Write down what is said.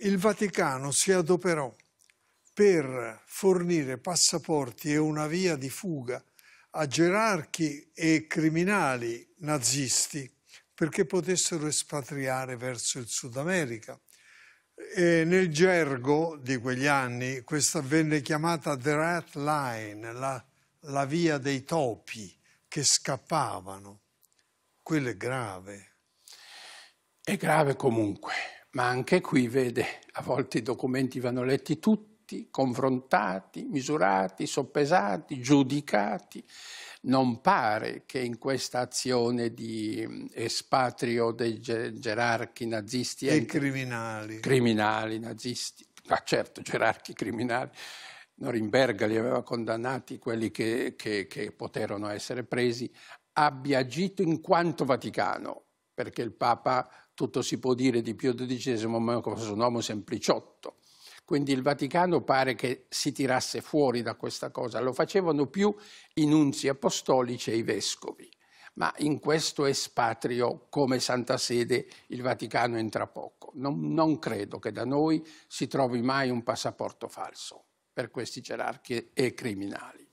il Vaticano si adoperò per fornire passaporti e una via di fuga a gerarchi e criminali nazisti perché potessero espatriare verso il Sud America. E nel gergo di quegli anni questa venne chiamata The Rat Line, la, la via dei topi che scappavano. Quello è grave. È grave comunque ma anche qui, vede, a volte i documenti vanno letti tutti, confrontati, misurati, soppesati, giudicati. Non pare che in questa azione di mm, espatrio dei gerarchi nazisti... E criminali. Criminali nazisti. Ah, certo, gerarchi criminali. Norimberga li aveva condannati quelli che, che, che poterono essere presi, abbia agito in quanto Vaticano, perché il Papa, tutto si può dire di Pio XII, ma è un uomo sempliciotto. Quindi il Vaticano pare che si tirasse fuori da questa cosa, lo facevano più i nunzi apostolici e i vescovi, ma in questo espatrio come Santa Sede il Vaticano entra poco. Non, non credo che da noi si trovi mai un passaporto falso per questi gerarchi e criminali.